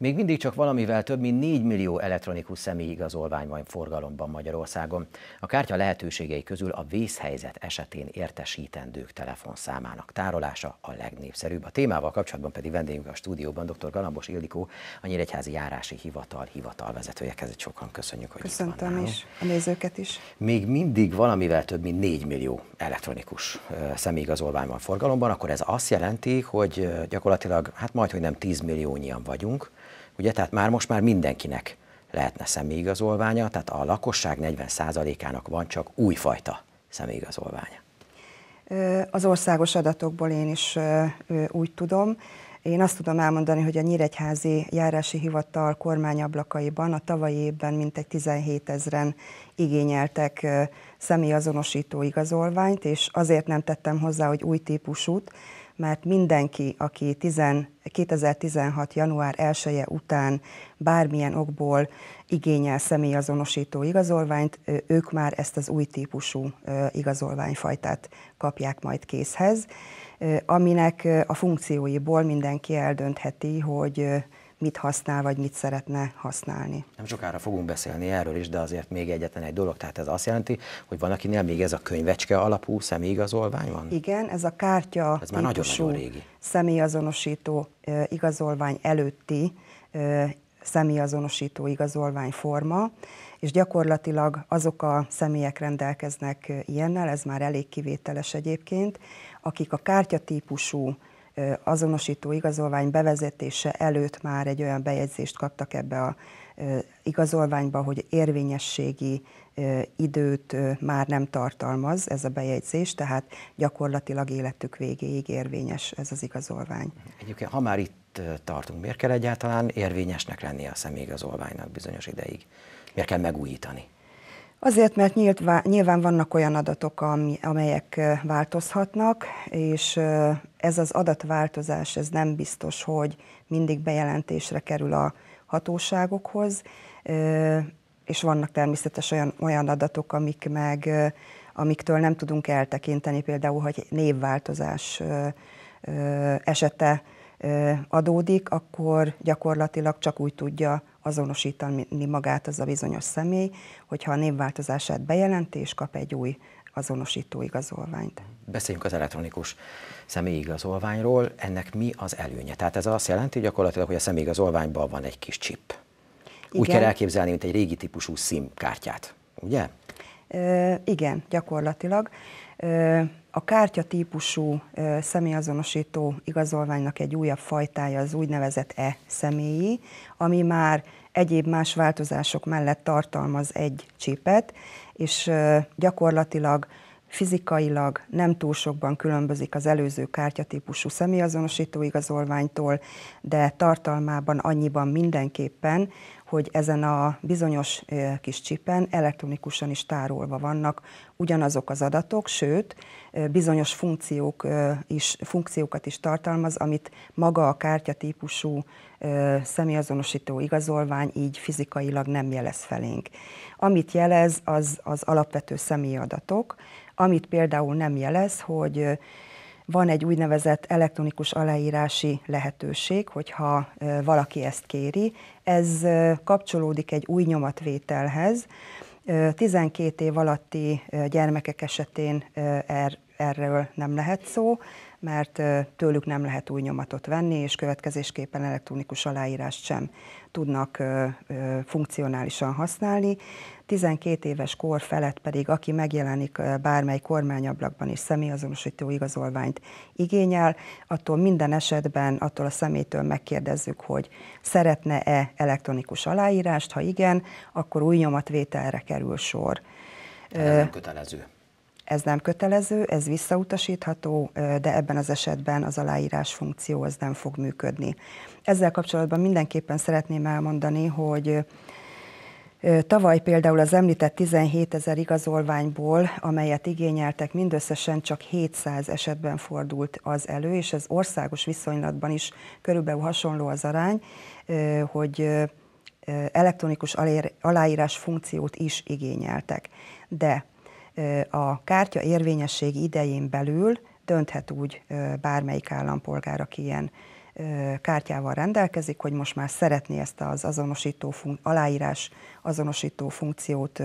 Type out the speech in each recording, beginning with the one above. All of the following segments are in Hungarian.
Még mindig csak valamivel több mint 4 millió elektronikus igazolvány van forgalomban Magyarországon. A kártya lehetőségei közül a vészhelyzet esetén értesítendők telefonszámának tárolása a legnépszerűbb. A témával kapcsolatban pedig vendégünk a stúdióban dr. Galambos Ildikó, a Nyíregyházi Járási Hivatal hivatalvezetője. Kezdett sokan köszönjük, hogy Köszöntöm itt is, a nézőket is. Még mindig valamivel több mint 4 millió elektronikus személyigazolvány van forgalomban, akkor ez azt jelenti, hogy gyakorlatilag hát majd, hogy nem 10 milliónyian vagyunk, Ugye, tehát már most már mindenkinek lehetne személyigazolványa, tehát a lakosság 40%-ának van csak újfajta személyigazolványa. Az országos adatokból én is úgy tudom, én azt tudom elmondani, hogy a Nyíregyházi járási hivatal kormányablakaiban a tavalyi évben mintegy 17 ezeren igényeltek személyazonosító igazolványt, és azért nem tettem hozzá, hogy új típusút, mert mindenki, aki 10, 2016. január 1 -e után bármilyen okból igényel személyazonosító igazolványt, ők már ezt az új típusú igazolványfajtát kapják majd készhez, aminek a funkcióiból mindenki eldöntheti, hogy mit használ, vagy mit szeretne használni. Nem sokára fogunk beszélni erről is, de azért még egyetlen egy dolog, tehát ez azt jelenti, hogy van, akinél még ez a könyvecske alapú személyigazolvány van? Igen, ez a kártya ez már nagyon, nagyon régi. személyazonosító igazolvány előtti személyazonosító igazolvány forma, és gyakorlatilag azok a személyek rendelkeznek ilyennel, ez már elég kivételes egyébként, akik a kártyatípusú típusú azonosító igazolvány bevezetése előtt már egy olyan bejegyzést kaptak ebbe a igazolványba, hogy érvényességi időt már nem tartalmaz ez a bejegyzés, tehát gyakorlatilag életük végéig érvényes ez az igazolvány. Egyébként, ha már itt tartunk, miért kell egyáltalán érvényesnek lenni a személyigazolványnak bizonyos ideig? Miért kell megújítani? Azért, mert nyilván, nyilván vannak olyan adatok, amelyek változhatnak, és ez az adatváltozás, ez nem biztos, hogy mindig bejelentésre kerül a hatóságokhoz, és vannak természetesen olyan, olyan adatok, amik meg, amiktől nem tudunk eltekinteni, például, hogy névváltozás esete adódik, akkor gyakorlatilag csak úgy tudja azonosítani magát az a bizonyos személy, hogyha a névváltozását bejelenti és kap egy új azonosító igazolványt. Beszéljünk az elektronikus személyigazolványról. Ennek mi az előnye? Tehát ez azt jelenti gyakorlatilag, hogy a személyigazolványban van egy kis chip. Igen. Úgy kell elképzelni, mint egy régi típusú SIM kártyát, ugye? Igen, gyakorlatilag. A kártya típusú személyazonosító igazolványnak egy újabb fajtája az úgynevezett E személyi, ami már egyéb más változások mellett tartalmaz egy csipet, és gyakorlatilag fizikailag nem túl sokban különbözik az előző kártyatípusú személyazonosító igazolványtól, de tartalmában annyiban mindenképpen, hogy ezen a bizonyos kis csipen elektronikusan is tárolva vannak ugyanazok az adatok, sőt, bizonyos funkciók is, funkciókat is tartalmaz, amit maga a kártyatípusú személyazonosító igazolvány így fizikailag nem jelez felénk. Amit jelez, az az alapvető személyadatok, amit például nem jelez, hogy van egy úgynevezett elektronikus aláírási lehetőség, hogyha valaki ezt kéri. Ez kapcsolódik egy új nyomatvételhez. 12 év alatti gyermekek esetén er, erről nem lehet szó, mert tőlük nem lehet új nyomatot venni, és következésképpen elektronikus aláírást sem tudnak funkcionálisan használni. 12 éves kor felett pedig, aki megjelenik bármely kormányablakban és személyazonosító igazolványt igényel, attól minden esetben, attól a szemétől megkérdezzük, hogy szeretne-e elektronikus aláírást, ha igen, akkor új nyomatvételre kerül sor. Ez nem kötelező. Ez nem kötelező, ez visszautasítható, de ebben az esetben az aláírás funkció az nem fog működni. Ezzel kapcsolatban mindenképpen szeretném elmondani, hogy Tavaly például az említett 17 ezer igazolványból, amelyet igényeltek, mindösszesen csak 700 esetben fordult az elő, és ez országos viszonylatban is körülbelül hasonló az arány, hogy elektronikus aláírás funkciót is igényeltek. De a kártya érvényességi idején belül dönthet úgy bármelyik állampolgár, aki ilyen kártyával rendelkezik, hogy most már szeretné ezt az azonosító fun- aláírás azonosító funkciót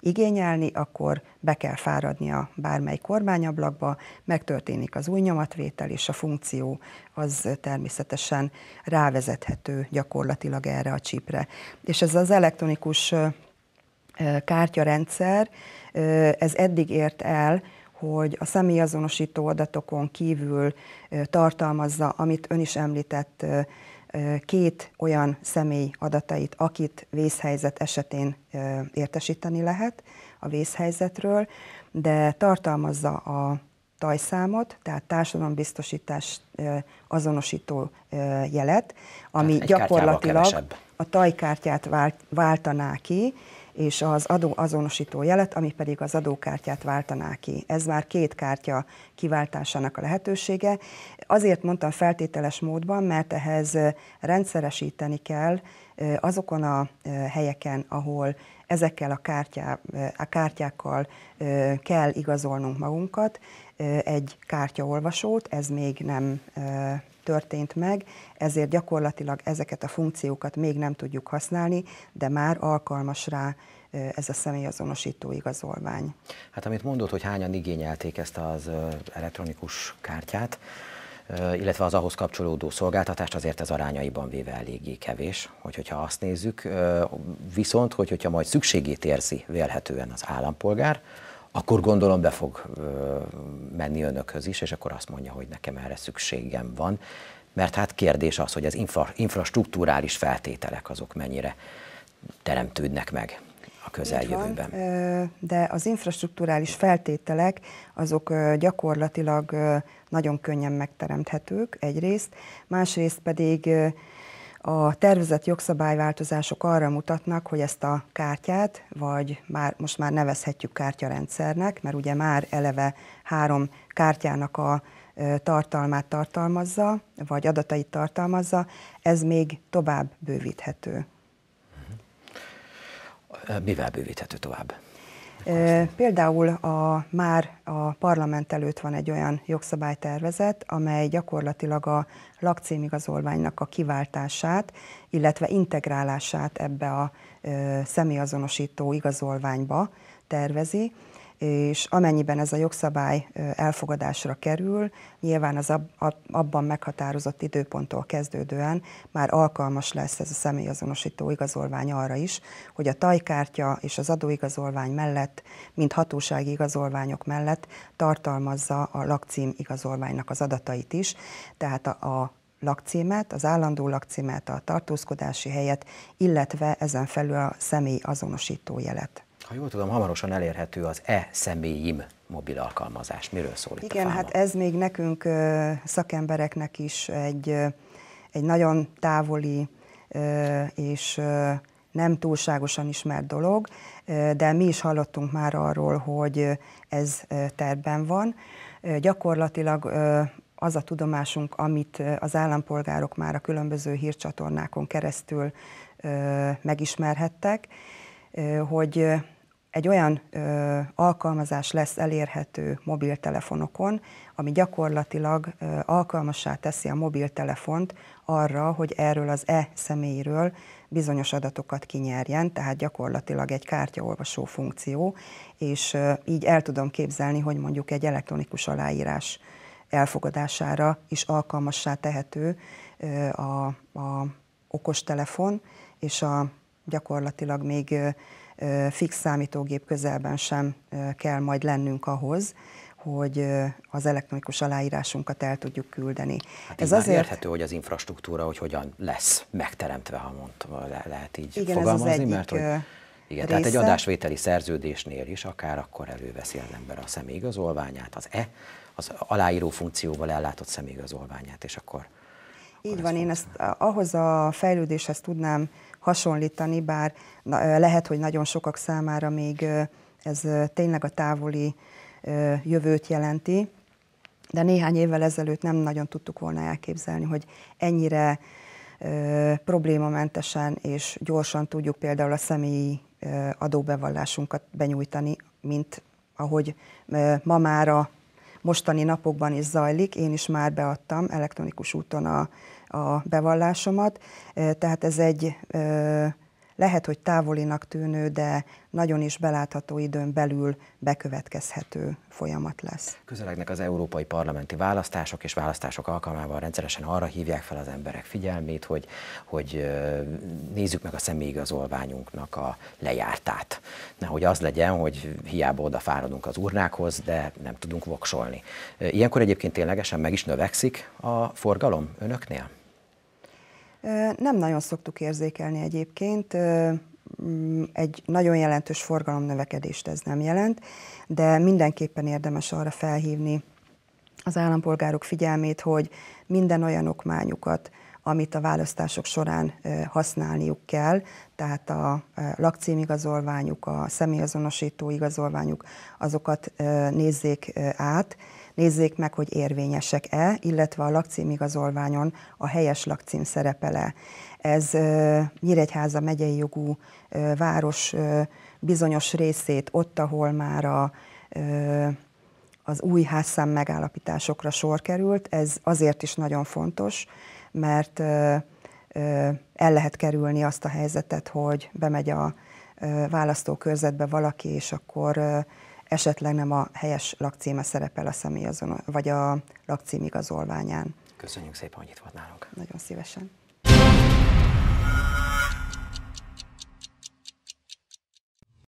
igényelni, akkor be kell fáradnia bármely kormányablakba, megtörténik az új nyomatvétel, és a funkció az természetesen rávezethető gyakorlatilag erre a csípre. És ez az elektronikus kártyarendszer, ez eddig ért el, hogy a személyazonosító adatokon kívül tartalmazza, amit ön is említett, két olyan személy adatait, akit vészhelyzet esetén értesíteni lehet a vészhelyzetről, de tartalmazza a tajszámot, tehát társadalombiztosítás azonosító jelet, ami gyakorlatilag a tajkártyát váltaná ki, és az adó azonosító jelet, ami pedig az adókártyát váltaná ki. Ez már két kártya kiváltásának a lehetősége. Azért mondtam feltételes módban, mert ehhez rendszeresíteni kell azokon a helyeken, ahol ezekkel a, kártyá, a kártyákkal kell igazolnunk magunkat, egy kártyaolvasót, ez még nem történt meg, ezért gyakorlatilag ezeket a funkciókat még nem tudjuk használni, de már alkalmas rá ez a személyazonosító igazolvány. Hát amit mondott, hogy hányan igényelték ezt az elektronikus kártyát, illetve az ahhoz kapcsolódó szolgáltatást azért ez arányaiban véve eléggé kevés, hogy, hogyha azt nézzük, viszont hogy, hogyha majd szükségét érzi vélhetően az állampolgár, akkor gondolom be fog menni önökhöz is, és akkor azt mondja, hogy nekem erre szükségem van. Mert hát kérdés az, hogy az infra, infrastruktúrális feltételek azok mennyire teremtődnek meg a közeljövőben. Van, de az infrastruktúrális feltételek azok gyakorlatilag nagyon könnyen megteremthetők egyrészt, másrészt pedig a tervezett jogszabályváltozások arra mutatnak, hogy ezt a kártyát, vagy már, most már nevezhetjük kártyarendszernek, mert ugye már eleve három kártyának a tartalmát tartalmazza, vagy adatait tartalmazza, ez még tovább bővíthető. Mivel bővíthető tovább? Például a, már a parlament előtt van egy olyan jogszabálytervezet, amely gyakorlatilag a lakcímigazolványnak a kiváltását, illetve integrálását ebbe a személyazonosító igazolványba tervezi, és amennyiben ez a jogszabály elfogadásra kerül, nyilván az abban meghatározott időponttól kezdődően már alkalmas lesz ez a személyazonosító igazolvány arra is, hogy a tajkártya és az adóigazolvány mellett, mint hatósági igazolványok mellett tartalmazza a lakcím igazolványnak az adatait is, tehát a, a lakcímet, az állandó lakcímet, a tartózkodási helyet, illetve ezen felül a személy azonosító jelet ha jól tudom, hamarosan elérhető az e-személyim mobil alkalmazás. Miről szól itt Igen, a hát ez még nekünk szakembereknek is egy, egy nagyon távoli és nem túlságosan ismert dolog, de mi is hallottunk már arról, hogy ez terben van. Gyakorlatilag az a tudomásunk, amit az állampolgárok már a különböző hírcsatornákon keresztül megismerhettek, hogy egy olyan ö, alkalmazás lesz elérhető mobiltelefonokon, ami gyakorlatilag ö, alkalmassá teszi a mobiltelefont arra, hogy erről az e személyről bizonyos adatokat kinyerjen, tehát gyakorlatilag egy kártyaolvasó funkció, és ö, így el tudom képzelni, hogy mondjuk egy elektronikus aláírás elfogadására is alkalmassá tehető ö, a, a okostelefon, és a gyakorlatilag még ö, fix számítógép közelben sem kell majd lennünk ahhoz, hogy az elektronikus aláírásunkat el tudjuk küldeni. Hát ez azért érthető, hogy az infrastruktúra, hogy hogyan lesz megteremtve, ha mondtam, le, lehet így igen, fogalmazni, ez az egyik, mert hogy igen, része. tehát egy adásvételi szerződésnél is akár akkor előveszi az ember a személyigazolványát, az E, az aláíró funkcióval ellátott személyigazolványát, és akkor így van, én ezt eh, ahhoz a fejlődéshez tudnám hasonlítani, bár lehet, hogy nagyon sokak számára még ez tényleg a távoli jövőt jelenti, de néhány évvel ezelőtt nem nagyon tudtuk volna elképzelni, hogy ennyire problémamentesen és gyorsan tudjuk például a személyi adóbevallásunkat benyújtani, mint ahogy ma már a mostani napokban is zajlik. Én is már beadtam elektronikus úton a a bevallásomat, tehát ez egy lehet, hogy távolinak tűnő, de nagyon is belátható időn belül bekövetkezhető folyamat lesz. Közelegnek az európai parlamenti választások, és választások alkalmával rendszeresen arra hívják fel az emberek figyelmét, hogy, hogy nézzük meg a személyigazolványunknak a lejártát. Nehogy az legyen, hogy hiába oda fáradunk az urnákhoz, de nem tudunk voksolni. Ilyenkor egyébként ténylegesen meg is növekszik a forgalom önöknél? Nem nagyon szoktuk érzékelni egyébként. Mm, egy nagyon jelentős forgalom növekedést ez nem jelent, de mindenképpen érdemes arra felhívni az állampolgárok figyelmét, hogy minden olyan okmányukat, amit a választások során használniuk kell, tehát a lakcímigazolványuk, a személyazonosító igazolványuk, azokat nézzék át, nézzék meg, hogy érvényesek-e, illetve a lakcímigazolványon a helyes lakcím szerepele. Ez Nyíregyháza megyei jogú város bizonyos részét, ott, ahol már a az új házszám megállapításokra sor került. Ez azért is nagyon fontos, mert el lehet kerülni azt a helyzetet, hogy bemegy a választókörzetbe valaki, és akkor esetleg nem a helyes lakcíme szerepel a személyazon, vagy a lakcím igazolványán. Köszönjük szépen, hogy itt volt nálunk. Nagyon szívesen.